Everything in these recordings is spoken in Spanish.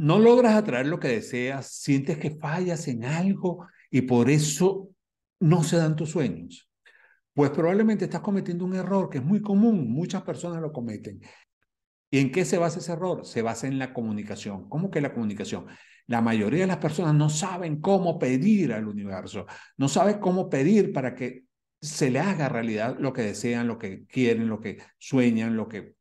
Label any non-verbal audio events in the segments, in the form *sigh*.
no logras atraer lo que deseas, sientes que fallas en algo y por eso no se dan tus sueños. Pues probablemente estás cometiendo un error que es muy común, muchas personas lo cometen. ¿Y en qué se basa ese error? Se basa en la comunicación. ¿Cómo que la comunicación? La mayoría de las personas no saben cómo pedir al universo, no saben cómo pedir para que se le haga realidad lo que desean, lo que quieren, lo que sueñan, lo que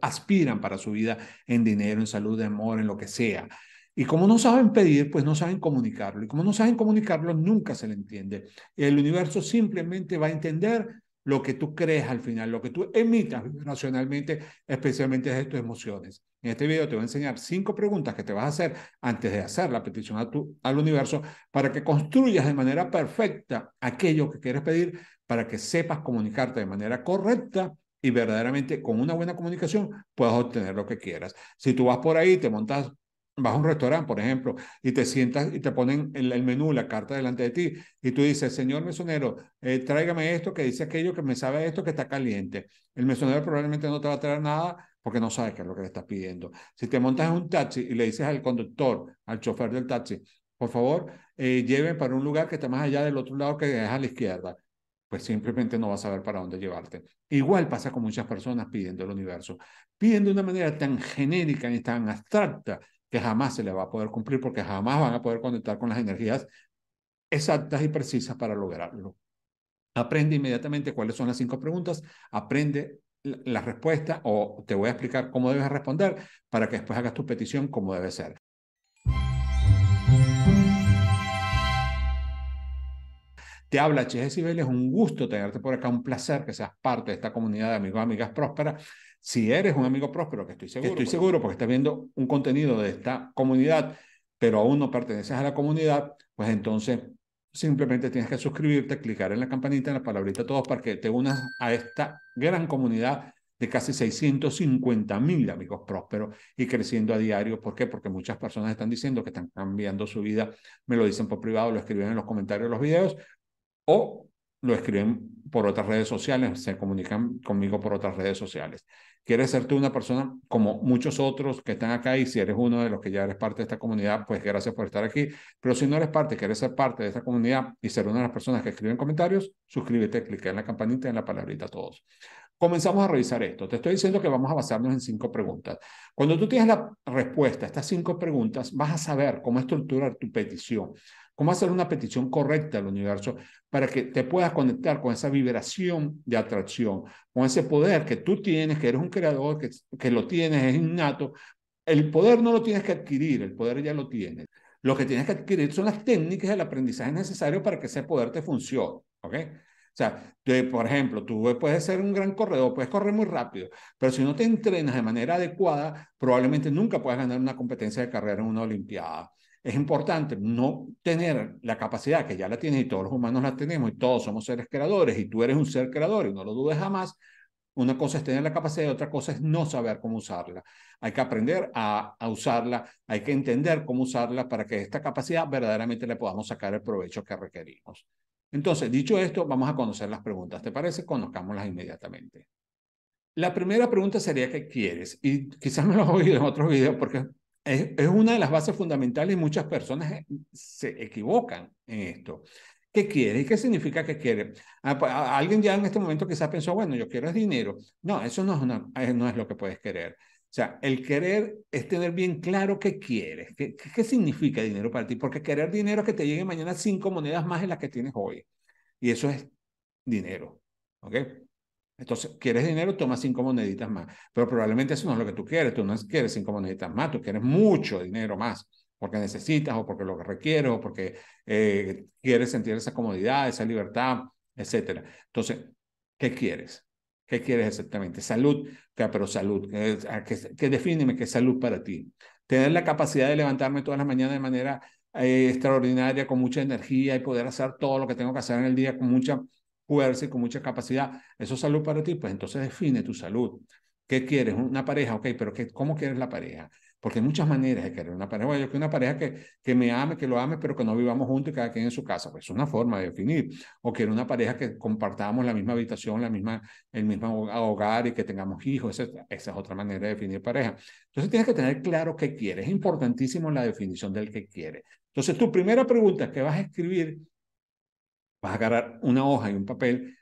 aspiran para su vida en dinero, en salud, en amor, en lo que sea. Y como no saben pedir, pues no saben comunicarlo. Y como no saben comunicarlo, nunca se le entiende. El universo simplemente va a entender lo que tú crees al final, lo que tú emitas racionalmente, especialmente de tus emociones. En este video te voy a enseñar cinco preguntas que te vas a hacer antes de hacer la petición a tu, al universo para que construyas de manera perfecta aquello que quieres pedir, para que sepas comunicarte de manera correcta y verdaderamente con una buena comunicación puedas obtener lo que quieras. Si tú vas por ahí, te montas, vas a un restaurante, por ejemplo, y te sientas y te ponen el, menú, la carta delante de ti, y tú dices, señor mesonero, eh, tráigame esto que dice aquello, que me sabe esto, que está caliente. El mesonero probablemente no te va a traer nada porque no sabe qué es lo que le estás pidiendo. Si te montas en un taxi y le dices al conductor, al chofer del taxi, por favor, eh, lleven para un lugar que está más allá del otro lado que es a la izquierda pues simplemente no vas a saber para dónde llevarte. Igual pasa con muchas personas pidiendo el universo. Piden de una manera tan genérica y tan abstracta que jamás se le va a poder cumplir porque jamás van a poder conectar con las energías exactas y precisas para lograrlo. Aprende inmediatamente cuáles son las cinco preguntas, aprende la respuesta o te voy a explicar cómo debes responder para que después hagas tu petición como debe ser. Te habla Chesibel, es un gusto tenerte por acá, un placer que seas parte de esta comunidad de amigos, amigas prósperas. Si eres un amigo próspero, que estoy seguro, estoy porque... seguro porque estás viendo un contenido de esta comunidad, pero aún no perteneces a la comunidad, pues entonces simplemente tienes que suscribirte, clicar en la campanita, en la palabrita todos para que te unas a esta gran comunidad de casi 650 mil amigos prósperos y creciendo a diario. ¿Por qué? Porque muchas personas están diciendo que están cambiando su vida, me lo dicen por privado, lo escriben en los comentarios de los videos, o lo escriben por otras redes sociales, se comunican conmigo por otras redes sociales. ¿Quieres ser tú una persona como muchos otros que están acá? Y si eres uno de los que ya eres parte de esta comunidad, pues gracias por estar aquí. Pero si no eres parte, quieres ser parte de esta comunidad y ser una de las personas que escriben comentarios, suscríbete, clica en la campanita y en la palabrita todos. Comenzamos a revisar esto. Te estoy diciendo que vamos a basarnos en cinco preguntas. Cuando tú tienes la respuesta a estas cinco preguntas, vas a saber cómo estructurar tu petición cómo hacer una petición correcta al universo para que te puedas conectar con esa vibración de atracción, con ese poder que tú tienes, que eres un creador, que, lo tienes, es innato. El poder no lo tienes que adquirir, el poder ya lo tienes. Lo que tienes que adquirir son las técnicas del aprendizaje necesario para que ese poder te funcione. ¿ok? O sea, por ejemplo, tú puedes ser un gran corredor, puedes correr muy rápido, pero si no te entrenas de manera adecuada, probablemente nunca puedas ganar una competencia de carrera en una Olimpiada es importante no tener la capacidad que ya la tienes y todos los humanos la tenemos y todos somos seres creadores y tú eres un ser creador y no lo dudes jamás. Una cosa es tener la capacidad y otra cosa es no saber cómo usarla. Hay que aprender a, a usarla, hay que entender cómo usarla para que esta capacidad verdaderamente le podamos sacar el provecho que requerimos. Entonces, dicho esto, vamos a conocer las preguntas. ¿Te parece? Conozcámoslas inmediatamente. La primera pregunta sería qué quieres y quizás me lo has oído en otros videos porque es, es una de las bases fundamentales y muchas personas eh, se equivocan en esto. ¿Qué quiere? ¿Y qué significa que quiere? Ah, pues, alguien ya en este momento quizás pensó, bueno, yo quiero es dinero. No, eso no es, eh, no es lo que puedes querer. O sea, el querer es tener bien claro qué quieres, qué, qué significa dinero para ti, porque querer dinero es que te lleguen mañana cinco monedas más en las que tienes hoy. Y eso es dinero. ¿Ok? Entonces, quieres dinero, toma cinco moneditas más. Pero probablemente eso no es lo que tú quieres. Tú no quieres cinco moneditas más, tú quieres mucho dinero más, porque necesitas o porque lo requieres o porque eh, quieres sentir esa comodidad, esa libertad, etc. Entonces, ¿qué quieres? ¿Qué quieres exactamente? Salud, pero salud. Que, que, qué es salud para ti. Tener la capacidad de levantarme todas las mañanas de manera eh, extraordinaria, con mucha energía y poder hacer todo lo que tengo que hacer en el día con mucha y con mucha capacidad. ¿Eso es salud para ti? Pues entonces define tu salud. ¿Qué quieres? ¿Una pareja? Ok, pero qué, ¿cómo quieres la pareja? Porque hay muchas maneras de querer una pareja. Bueno, yo quiero una pareja que, que me ame, que lo ame, pero que no vivamos juntos y cada quien en su casa. Pues es una forma de definir. O quiero una pareja que compartamos la misma habitación, la misma, el mismo hogar y que tengamos hijos. Esa, es otra manera de definir pareja. Entonces tienes que tener claro qué quieres. Es importantísimo la definición del que quiere. Entonces tu primera pregunta que vas a escribir Vas a agarrar una hoja y un papel.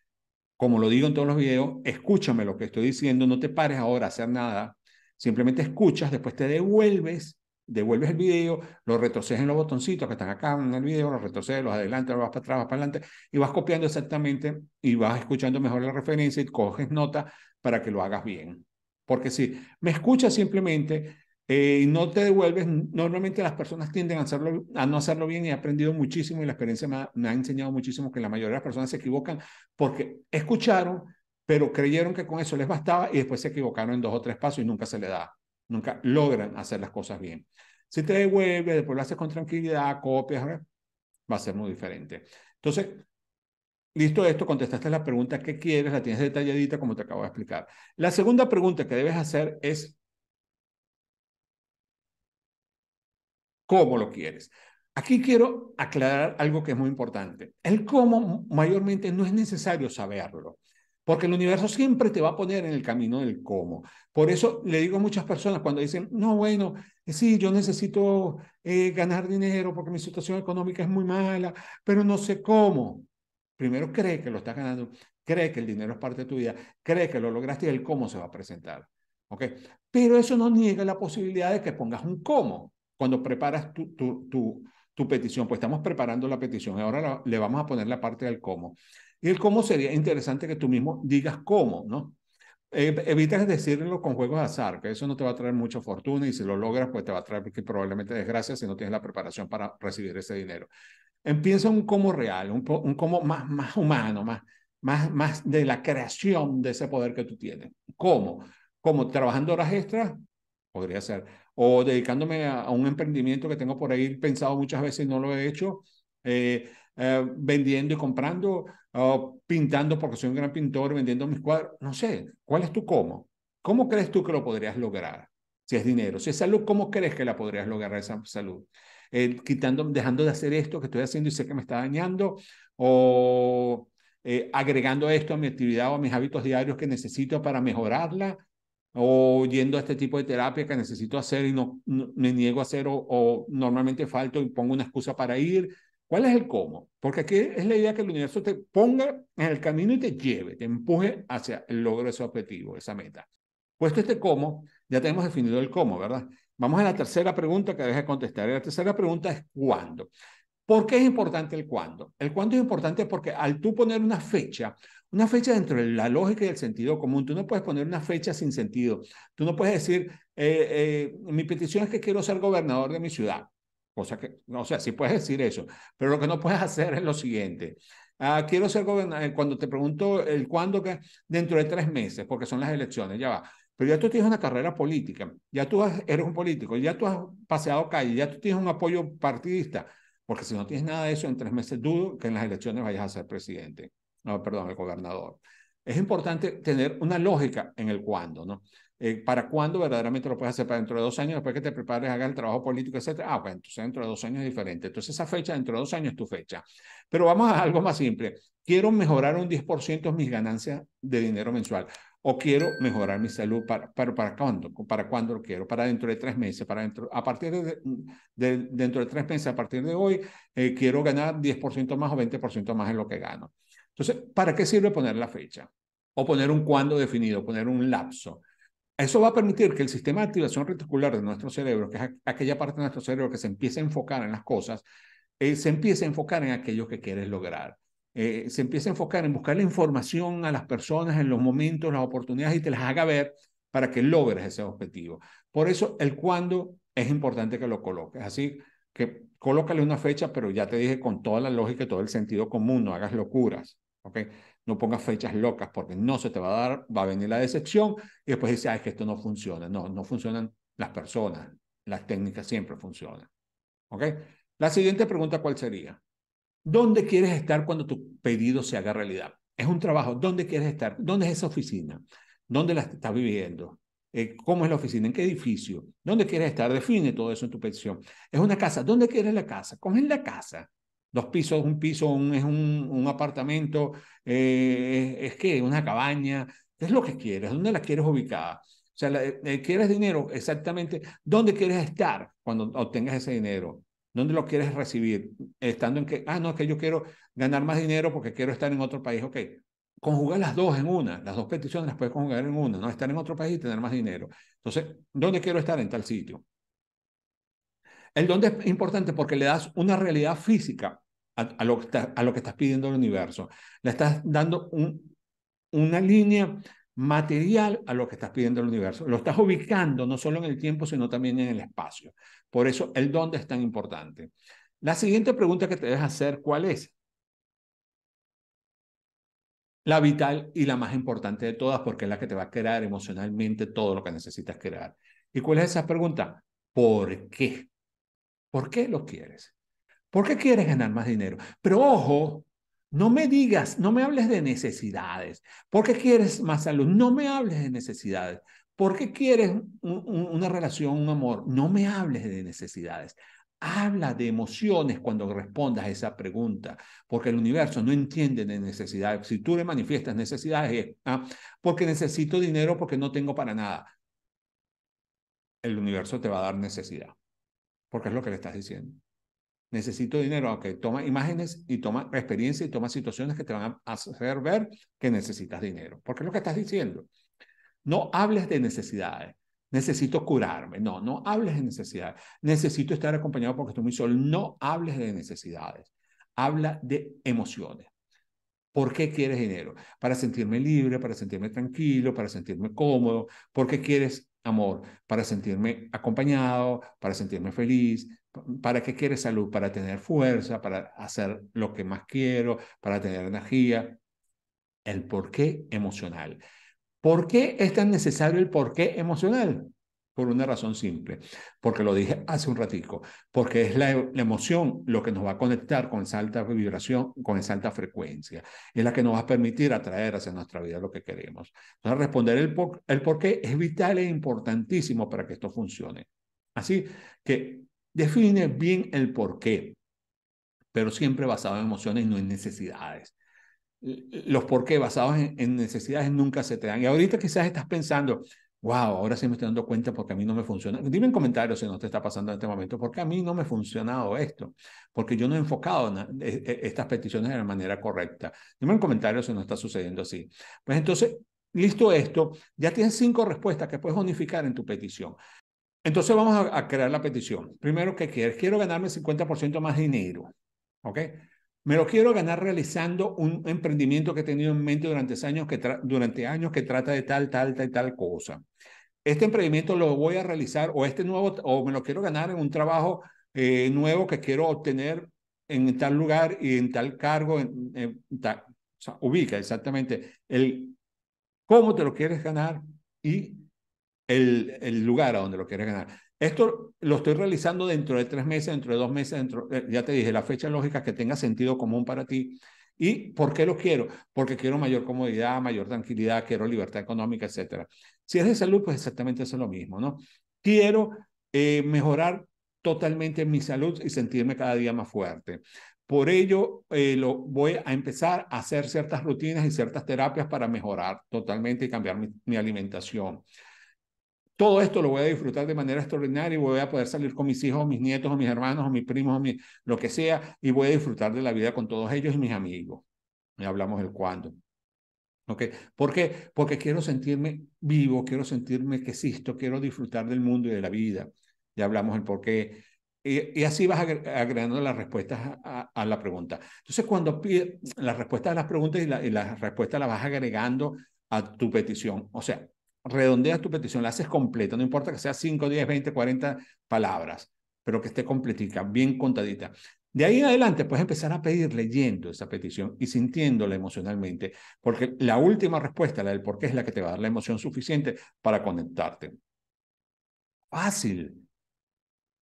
Como lo digo en todos los videos, escúchame lo que estoy diciendo, no te pares ahora a hacer nada. Simplemente escuchas, después te devuelves, devuelves el video, lo retrocedes en los botoncitos que están acá en el video, lo retrocedes, los adelante, lo vas para atrás, vas para adelante, y vas copiando exactamente y vas escuchando mejor la referencia y coges nota para que lo hagas bien. Porque si me escuchas simplemente eh, no te devuelves, normalmente las personas tienden a, hacerlo, a no hacerlo bien y he aprendido muchísimo y la experiencia me ha, me ha enseñado muchísimo que la mayoría de las personas se equivocan porque escucharon, pero creyeron que con eso les bastaba y después se equivocaron en dos o tres pasos y nunca se le da, nunca logran hacer las cosas bien. Si te devuelves, después lo haces con tranquilidad, copias, va a ser muy diferente. Entonces, listo esto, contestaste la pregunta que quieres, la tienes detalladita como te acabo de explicar. La segunda pregunta que debes hacer es, cómo lo quieres. Aquí quiero aclarar algo que es muy importante. El cómo mayormente no es necesario saberlo, porque el universo siempre te va a poner en el camino del cómo. Por eso le digo a muchas personas cuando dicen, no, bueno, eh, sí, yo necesito eh, ganar dinero porque mi situación económica es muy mala, pero no sé cómo. Primero cree que lo estás ganando, cree que el dinero es parte de tu vida, cree que lo lograste y el cómo se va a presentar. ¿ok? Pero eso no niega la posibilidad de que pongas un cómo cuando preparas tu, tu, tu, petición, pues estamos preparando la petición y ahora le vamos a poner la parte del cómo. Y el cómo sería interesante que tú mismo digas cómo, ¿no? E, evitas decirlo con juegos de azar, que eso no te va a traer mucha fortuna y si lo logras, pues te va a traer probablemente desgracia si no tienes la preparación para recibir ese dinero. Empieza un cómo real, un, un cómo más, más humano, más, más, más de la creación de ese poder que tú tienes. ¿Cómo? ¿Cómo? ¿Trabajando horas extras? Podría ser o dedicándome a, un emprendimiento que tengo por ahí pensado muchas veces y no lo he hecho, eh, eh, vendiendo y comprando, o pintando porque soy un gran pintor, vendiendo mis cuadros, no sé, ¿cuál es tu cómo? ¿Cómo crees tú que lo podrías lograr? Si es dinero, si es salud, ¿cómo crees que la podrías lograr esa salud? Eh, quitando, dejando de hacer esto que estoy haciendo y sé que me está dañando, o agregando esto a mi actividad o a mis hábitos diarios que necesito para mejorarla, o yendo a este tipo de terapia que necesito hacer y no, me niego a hacer o, normalmente falto y pongo una excusa para ir. ¿Cuál es el cómo? Porque aquí es la idea que el universo te ponga en el camino y te lleve, te empuje hacia el logro de su objetivo, esa meta. Puesto este cómo, ya tenemos definido el cómo, ¿verdad? Vamos a la tercera pregunta que debes contestar. La tercera pregunta es cuándo. ¿Por qué es importante el cuándo? El cuándo es importante porque al tú poner una fecha, una fecha dentro de la lógica y el sentido común, tú no puedes poner una fecha sin sentido. Tú no puedes decir, eh, eh, mi petición es que quiero ser gobernador de mi ciudad. sea que, o sea, sí puedes decir eso, pero lo que no puedes *laughs* hacer es lo siguiente. Ah, quiero ser gobernador, eh, cuando te pregunto el cuándo, que dentro de tres meses, porque son las elecciones, ya va. Pero ya tú tienes una carrera política, ya tú eres un político, ya tú has paseado calle, ya tú tienes un apoyo partidista porque si no tienes nada de eso, en tres meses dudo que en las elecciones vayas a ser presidente, no, perdón, el gobernador. Es importante tener una lógica en el cuándo, ¿no? Eh, ¿Para cuándo verdaderamente lo puedes hacer? ¿Para dentro de dos años, después que te prepares, hagas el trabajo político, etcétera? Ah, bueno, entonces dentro de dos años es diferente. Entonces esa fecha, dentro de dos años es tu fecha. Pero vamos a algo más simple. Quiero mejorar un 10% mis ganancias de dinero mensual o quiero mejorar mi salud, para, pero ¿para cuándo? ¿Para cuándo lo quiero? Para dentro de tres meses, para dentro, a partir de, dentro de tres meses, a partir de hoy, eh, quiero ganar 10% más o 20% más en lo que gano. Entonces, ¿para qué sirve poner la fecha? O poner un cuándo definido, poner un lapso. Eso va a permitir que el sistema de activación reticular de nuestro cerebro, que es aquella parte de nuestro cerebro que se empieza a enfocar en las cosas, eh, se empiece a enfocar en aquello que quieres lograr. Eh, se empieza a enfocar en buscar la información a las personas en los momentos, las oportunidades y te las haga ver para que logres ese objetivo. Por eso el cuándo es importante que lo coloques. Así que colócale una fecha, pero ya te dije con toda la lógica y todo el sentido común, no hagas locuras. ¿ok? No pongas fechas locas porque no se te va a dar, va a venir la decepción y después dices, ah, es que esto no funciona. No, no funcionan las personas, las técnicas siempre funcionan. ¿ok? La siguiente pregunta, ¿cuál sería? ¿Dónde quieres estar cuando tu pedido se haga realidad? Es un trabajo. ¿Dónde quieres estar? ¿Dónde es esa oficina? ¿Dónde la estás viviendo? Eh, ¿Cómo es la oficina? ¿En qué edificio? ¿Dónde quieres estar? Define todo eso en tu petición. Es una casa. ¿Dónde quieres la casa? ¿Cómo es la casa? Dos pisos, un piso, un, es un, apartamento, eh, es, qué? que una cabaña, es lo que quieres, dónde la quieres ubicada. O sea, eh, quieres dinero exactamente, ¿dónde quieres estar cuando obtengas ese dinero? ¿Dónde lo quieres recibir? Estando en que, ah, no, es que yo quiero ganar más dinero porque quiero estar en otro país. Ok, conjugar las dos en una, las dos peticiones las puedes conjugar en una, ¿no? Estar en otro país y tener más dinero. Entonces, ¿dónde quiero estar? En tal sitio. El dónde es importante porque le das una realidad física a, lo, que estás pidiendo al universo. Le estás dando una línea material a lo que estás pidiendo el universo. Lo estás ubicando no solo en el tiempo, sino también en el espacio. Por eso el dónde es tan importante. La siguiente pregunta que te debes hacer, ¿cuál es? La vital y la más importante de todas, porque es la que te va a crear emocionalmente todo lo que necesitas crear. ¿Y cuál es esa pregunta? ¿Por qué? ¿Por qué lo quieres? ¿Por qué quieres ganar más dinero? Pero ojo, no me digas, no me hables de necesidades. ¿Por qué quieres más salud? No me hables de necesidades. ¿Por qué quieres una relación, un amor? No me hables de necesidades. Habla de emociones cuando respondas a esa pregunta, porque el universo no entiende de necesidades. Si tú le manifiestas necesidades, es, ah, porque necesito dinero, porque no tengo para nada. El universo te va a dar necesidad, porque es lo que le estás diciendo necesito dinero, ok, toma imágenes y toma experiencia y toma situaciones que te van a hacer ver que necesitas dinero, porque es lo que estás diciendo. No hables de necesidades, necesito curarme, no, no hables de necesidades, necesito estar acompañado porque estoy muy solo, no hables de necesidades, habla de emociones. ¿Por qué quieres dinero? Para sentirme libre, para sentirme tranquilo, para sentirme cómodo. ¿Por qué quieres amor? Para sentirme acompañado, para sentirme feliz, ¿Para qué quiere salud? Para tener fuerza, para hacer lo que más quiero, para tener energía. El porqué emocional. ¿Por qué es tan necesario el porqué emocional? Por una razón simple, porque lo dije hace un ratico, porque es e-, la, emoción lo que nos va a conectar con esa alta vibración, con esa alta frecuencia, es la que nos va a permitir atraer hacia nuestra vida lo que queremos. Entonces, responder el el por qué es vital e importantísimo para que esto funcione. Así que Define bien el por qué, pero siempre basado en emociones, no en necesidades. Los por qué basados en, necesidades nunca se te dan. Y ahorita quizás estás pensando, wow, ahora sí me estoy dando cuenta porque a mí no me funciona. Dime en comentarios si no te está pasando en este momento, porque a mí no me ha funcionado esto, porque yo no he enfocado e, e, estas peticiones de la manera correcta. Dime en comentarios si no está sucediendo así. Pues entonces, listo esto, ya tienes cinco respuestas que puedes unificar en tu petición. Entonces vamos a, crear la petición. Primero, ¿qué quiero? Quiero ganarme 50% más dinero. ¿Ok? Me lo quiero ganar realizando un emprendimiento que he tenido en mente durante años que, durante años que trata de tal, tal, tal, y tal cosa. Este emprendimiento lo voy a realizar o este nuevo, o me lo quiero ganar en un trabajo eh, nuevo que quiero obtener en tal lugar y en tal cargo, en, o sea, ubica exactamente el cómo te lo quieres ganar y el, lugar a donde lo quieres ganar. Esto lo estoy realizando dentro de tres meses, dentro de dos meses, dentro, eh, ya te dije, la fecha lógica que tenga sentido común para ti. ¿Y por qué lo quiero? Porque quiero mayor comodidad, mayor tranquilidad, quiero libertad económica, etc. Si es de salud, pues exactamente eso es lo mismo, ¿no? Quiero eh, mejorar totalmente mi salud y sentirme cada día más fuerte. Por ello, eh, lo, voy a empezar a hacer ciertas rutinas y ciertas terapias para mejorar totalmente y cambiar mi alimentación todo esto lo voy a disfrutar de manera extraordinaria y voy a poder salir con mis hijos, mis nietos, mis hermanos, mis primos, mi, lo que sea, y voy a disfrutar de la vida con todos ellos y mis amigos. Y hablamos del cuándo. Okay. ¿Por qué? Porque quiero sentirme vivo, quiero sentirme que existo, quiero disfrutar del mundo y de la vida. Ya hablamos el por qué. Y, así vas agregando las respuestas a, la pregunta. Entonces, cuando pide las respuestas a las preguntas y, la, respuesta las respuestas las vas agregando a tu petición. O sea, redondeas tu petición, la haces completa, no importa que sea 5, 10, 20, 40 palabras, pero que esté completita, bien contadita. De ahí en adelante puedes empezar a pedir leyendo esa petición y sintiéndola emocionalmente, porque la última respuesta, la del por qué, es la que te va a dar la emoción suficiente para conectarte. Fácil,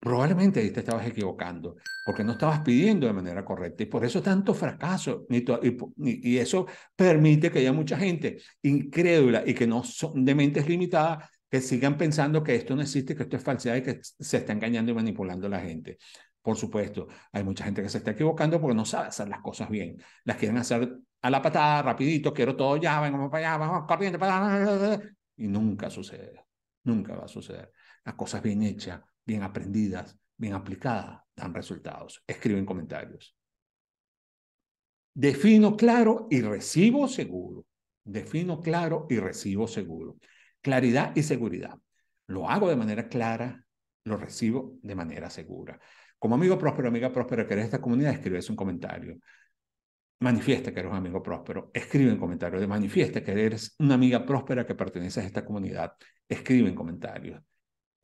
Probablemente ahí te estabas equivocando, porque no estabas pidiendo de manera correcta y por eso tanto fracaso. Y, y, eso permite que haya mucha gente incrédula y que no son de mentes limitadas que sigan pensando que esto no existe, que esto es falsedad y que se está engañando y manipulando a la gente. Por supuesto, hay mucha gente que se está equivocando porque no sabe hacer las cosas bien. Las quieren hacer a la patada, rapidito, quiero todo ya, vamos para allá, vamos corriendo para allá. Y nunca sucede, nunca va a suceder. Las cosas bien hechas bien aprendidas, bien aplicadas, dan resultados. Escriben comentarios. Defino claro y recibo seguro. Defino claro y recibo seguro. Claridad y seguridad. Lo hago de manera clara, lo recibo de manera segura. Como amigo próspero, amiga próspera que eres esta comunidad, escribes un comentario. Manifiesta que eres un amigo próspero. Escribe en comentarios. Manifiesta que eres una amiga próspera que pertenece a esta comunidad. Escribe en comentarios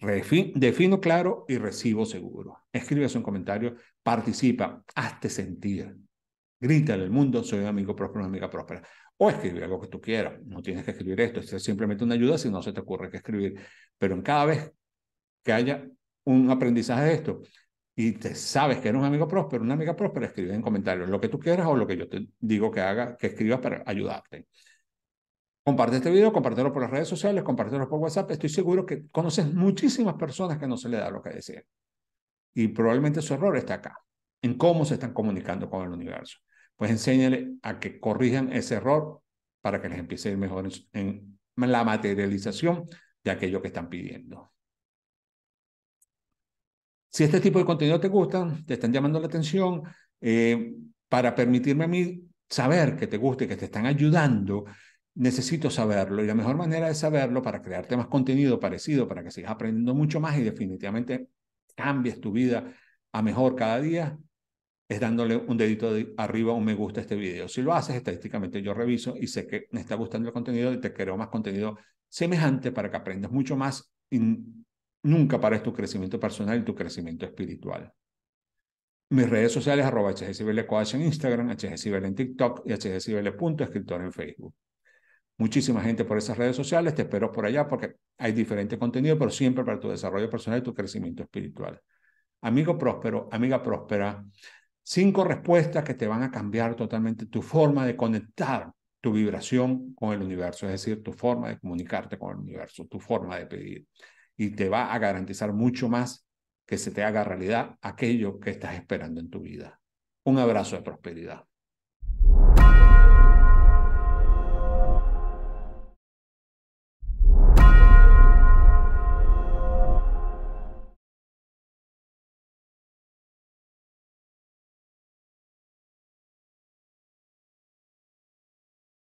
defino claro y recibo seguro. Escribe un comentario, participa, hazte sentir. Grita en el mundo, soy un amigo próspero, una amiga próspera. O escribe algo que tú quieras. No tienes que escribir esto, es simplemente una ayuda si no se te ocurre que escribir. Pero en cada vez que haya un aprendizaje de esto y te sabes que eres un amigo próspero, una amiga próspera, escribe en comentarios lo que tú quieras o lo que yo te digo que haga, que escribas para ayudarte. Comparte este video, compártelo por las redes sociales, compártelo por WhatsApp. Estoy seguro que conoces muchísimas personas que no se le da lo que desean. Y probablemente su error está acá, en cómo se están comunicando con el universo. Pues enséñale a que corrijan ese error para que les empiece a ir mejor en, la materialización de aquello que están pidiendo. Si este tipo de contenido te gusta, te están llamando la atención, eh, para permitirme a mí saber que te guste, que te están ayudando, necesito saberlo y la mejor manera de saberlo para crearte más contenido parecido, para que sigas aprendiendo mucho más y definitivamente cambies tu vida a mejor cada día, es dándole un dedito arriba, un me gusta a este video. Si lo haces, estadísticamente yo reviso y sé que me está gustando el contenido y te creo más contenido semejante para que aprendas mucho más y nunca pares tu crecimiento personal y tu crecimiento espiritual. Mis redes sociales, arroba hsbl en Instagram, hsbl en TikTok y escritor en Facebook muchísima gente por esas redes sociales. Te espero por allá porque hay diferente contenido, pero siempre para tu desarrollo personal y tu crecimiento espiritual. Amigo próspero, amiga próspera, cinco respuestas que te van a cambiar totalmente tu forma de conectar tu vibración con el universo, es decir, tu forma de comunicarte con el universo, tu forma de pedir. Y te va a garantizar mucho más que se te haga realidad aquello que estás esperando en tu vida. Un abrazo de prosperidad.